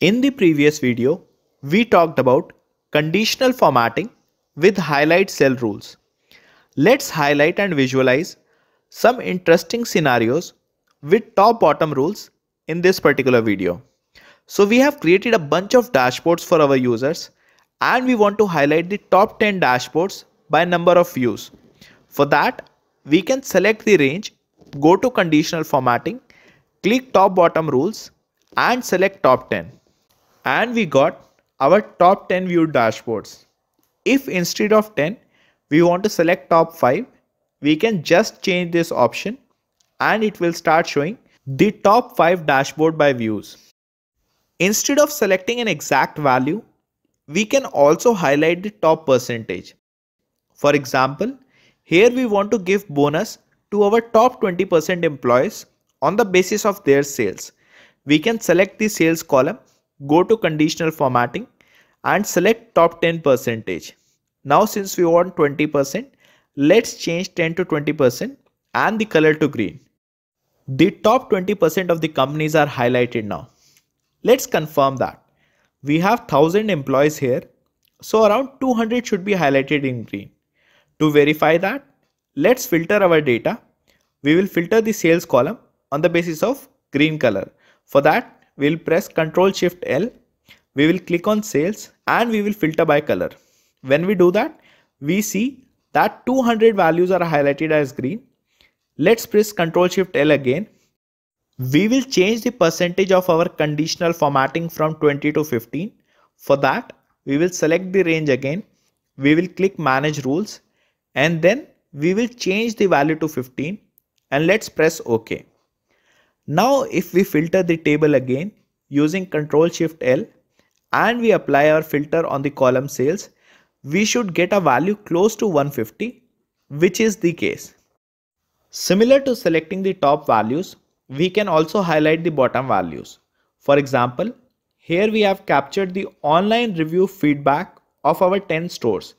In the previous video, we talked about conditional formatting with highlight cell rules. Let's highlight and visualize some interesting scenarios with top bottom rules in this particular video. So we have created a bunch of dashboards for our users and we want to highlight the top 10 dashboards by number of views. For that, we can select the range, go to conditional formatting, click top bottom rules and select top 10 and we got our top 10 viewed dashboards. If instead of 10, we want to select top 5, we can just change this option and it will start showing the top 5 dashboard by views. Instead of selecting an exact value, we can also highlight the top percentage. For example, here we want to give bonus to our top 20% employees on the basis of their sales. We can select the sales column go to conditional formatting and select top 10 percentage. Now since we want 20%, let's change 10 to 20% and the color to green. The top 20% of the companies are highlighted now. Let's confirm that. We have 1000 employees here, so around 200 should be highlighted in green. To verify that, let's filter our data. We will filter the sales column on the basis of green color. For that, we will press Ctrl Shift L. We will click on sales and we will filter by color. When we do that, we see that 200 values are highlighted as green. Let's press Ctrl Shift L again. We will change the percentage of our conditional formatting from 20 to 15. For that, we will select the range again. We will click manage rules and then we will change the value to 15 and let's press OK. Now if we filter the table again using Ctrl Shift L and we apply our filter on the column sales, we should get a value close to 150 which is the case. Similar to selecting the top values, we can also highlight the bottom values. For example, here we have captured the online review feedback of our 10 stores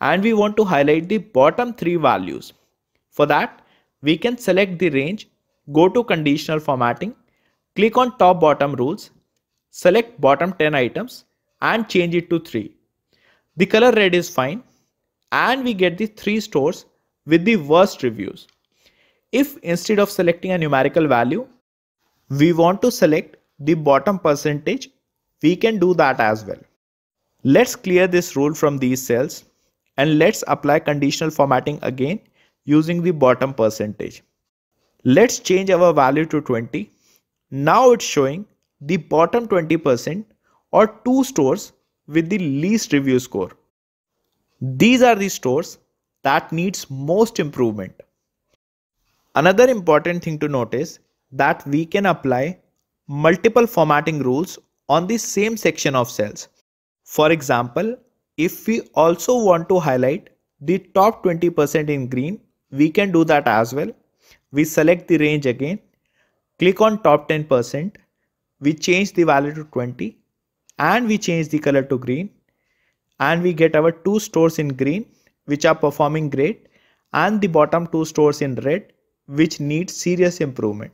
and we want to highlight the bottom 3 values. For that, we can select the range go to conditional formatting, click on top bottom rules, select bottom 10 items and change it to 3. The color red is fine and we get the 3 stores with the worst reviews. If instead of selecting a numerical value, we want to select the bottom percentage, we can do that as well. Let's clear this rule from these cells and let's apply conditional formatting again using the bottom percentage. Let's change our value to 20. Now it's showing the bottom 20% or two stores with the least review score. These are the stores that needs most improvement. Another important thing to notice that we can apply multiple formatting rules on the same section of cells. For example, if we also want to highlight the top 20% in green, we can do that as well we select the range again click on top 10% we change the value to 20 and we change the color to green and we get our two stores in green which are performing great and the bottom two stores in red which need serious improvement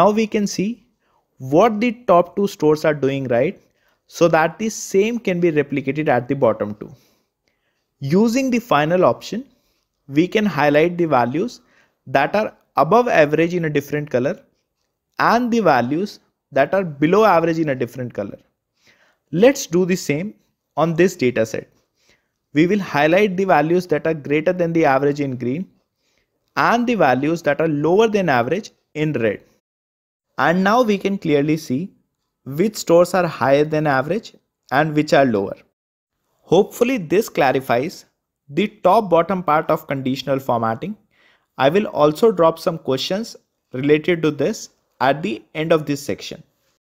now we can see what the top two stores are doing right so that the same can be replicated at the bottom two using the final option we can highlight the values that are above average in a different color and the values that are below average in a different color. Let's do the same on this data set. We will highlight the values that are greater than the average in green and the values that are lower than average in red. And now we can clearly see which stores are higher than average and which are lower. Hopefully this clarifies the top bottom part of conditional formatting I will also drop some questions related to this at the end of this section.